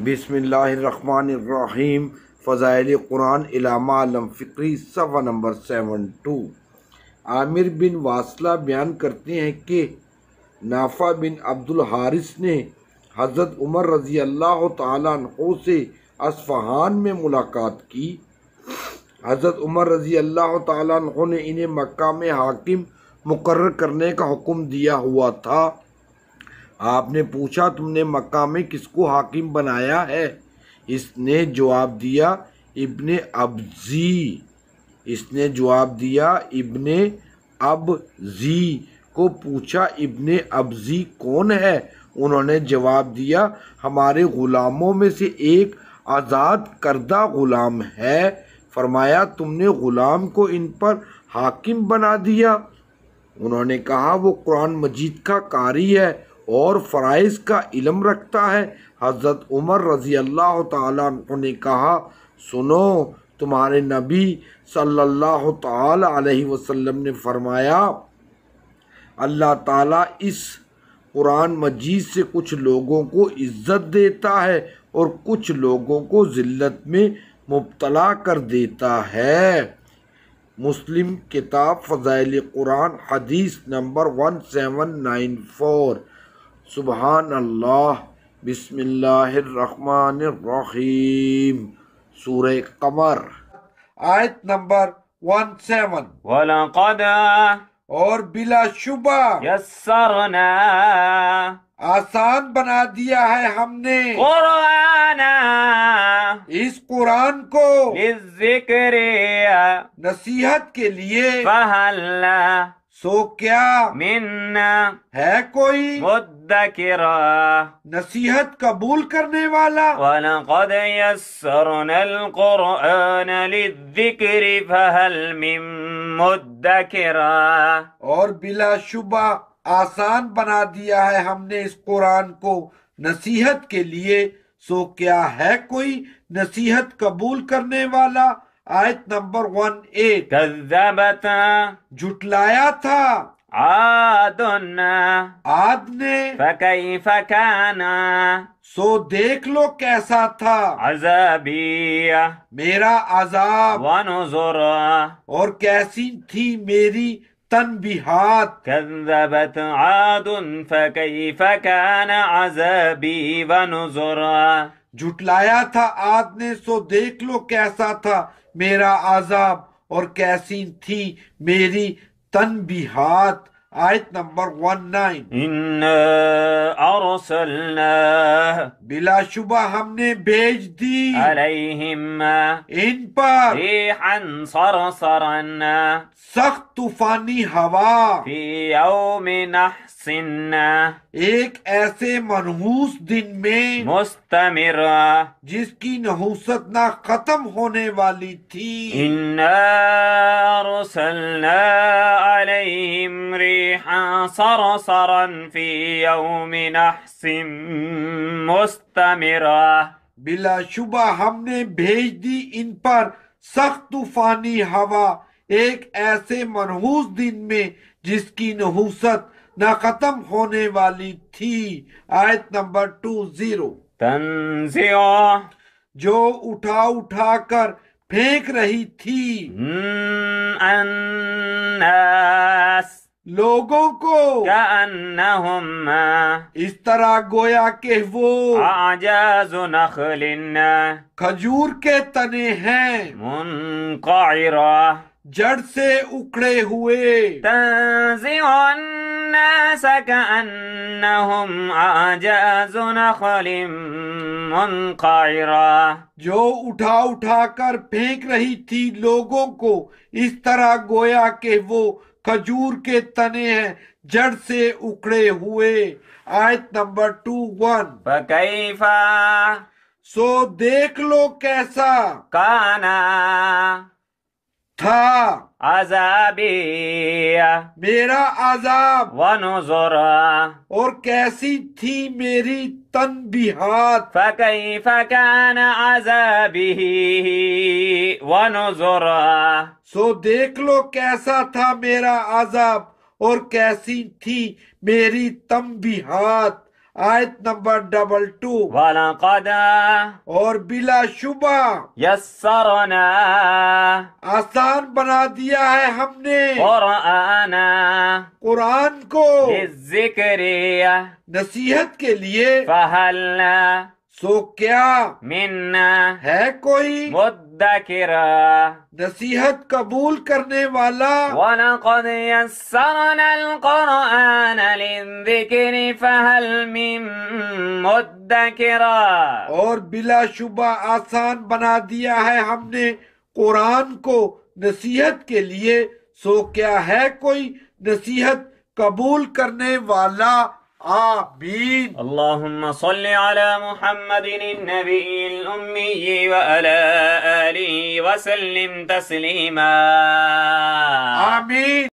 बिसमीम फ़ज़ाइल कुरान इलामा आलम फ़िक्री सफ़ा नंबर सेवन टू आमिर बिन वासला बयान करते हैं कि नाफा बिन अब्दुल हारिस ने हज़रत उमर रज़ी अल्लाह तहों से असफ़हान में मुलाकात की हज़रत उमर रज़ी अल्लाह तहों ने इन्हें मक्का में हाकिम मुकर करने का हुक्म दिया हुआ था आपने पूछा तुमने मक्का में किसको हाकिम बनाया है इसने जवाब दिया इब्ने अबजी इसने जवाब दिया इब्ने अबजी को पूछा इब्ने अबजी कौन है उन्होंने जवाब दिया हमारे ग़ुलामों में से एक आज़ाद करदा ग़ुलाम है फरमाया तुमने ग़ुलाम को इन पर हाकिम बना दिया उन्होंने कहा वो कुरान मजीद का कारी है और फ़राइज़ का इलम रखता है हज़रत उमर रज़ी अल्लाह तु ने कहा सुनो तुम्हारे नबी सल्लल्लाहु अलैहि वसल्लम ने फरमाया अल्लाह ताला इस कुरान मजीद से कुछ लोगों को इज़्ज़त देता है और कुछ लोगों को ज़िल्लत में मुबतला कर देता है मुस्लिम किताब फ़जाइल कुरान हदीस number one seven nine four सुबहान अल्लाह बिस्मिल्लाहिर्रहमानिर्रहीम सूर्य कमर आयत नंबर वन सेवन और बिला शुबा यसरना आसान बना दिया है हमने इस कुरान को जिक्र नसीहत के लिए सो क्या मिन्ना है कोई मुद्दकिरा नसीहत कबूल करने वाला फहल मुद्दकिरा और बिला शुबा आसान बना दिया है हमने इस कुरान को नसीहत के लिए सो क्या है कोई नसीहत कबूल करने वाला आयत नंबर वन ए कजबता जुटलाया था आदना आद ने फकई फकाना सो देख लो कैसा था अजाबिया मेरा अजाब वन और कैसी थी मेरी تنبيهات كذبت عاد झुटलाया था आद ने सो देख लो कैसा था मेरा आजाब और कैसी थी मेरी तन भी आयत नंबर वन नाइन इन बिला हमने भेज दी अलैहिम इन पर सर सख्त तूफानी हवा न एक ऐसे मनहूस दिन में मुस्तमिर जिसकी नहूसत ना खत्म होने वाली थी इन्ना ريحا صرصرا في يوم نحس مستمرة बिला शुबा हमने भेज दी इन पर सख्त तूफानी हवा एक ऐसे मनहूस दिन में जिसकी नहूसत न खत्म होने वाली थी आयत नंबर टू जीरो जो उठा उठा कर फेंक रही थी लोगों को इस तरह गोया के वो आजाज नखलिन खजूर के तने हैं मुनकायरा जड़ से उखड़े हुए الناس كأنهم أعجاز نخل منقعرة जो उठा उठा कर फेंक रही थी लोगों को इस तरह गोया के वो खजूर के तने हैं जड़ से उखड़े हुए आयत नंबर टू वन बकैफा सो देख लो कैसा काना था आजाबिया मेरा अजाब जोरा और कैसी थी मेरी तन बिहात फकई फकान अजाबी वनुजुरा सो देख लो कैसा था मेरा अजाब और कैसी थी मेरी तम बिहात आयत नंबर डबल टू वाला कदा और बिला शुबा यसरना आसान बना दिया है हमने आना कुरान को जिक्र नसीहत के लिए पहलना सो क्या मिन्ना है कोई मुद्दा के नसीहत कबूल करने वाला मुद्दा के अल-कुरआन लिल आसान बना दिया है हमने कुरान को नसीहत के लिए सो क्या है कोई नसीहत कबूल करने वाला آمين اللهم صل على محمد النبي الأمي وعلى آله وسلم تسليما آمين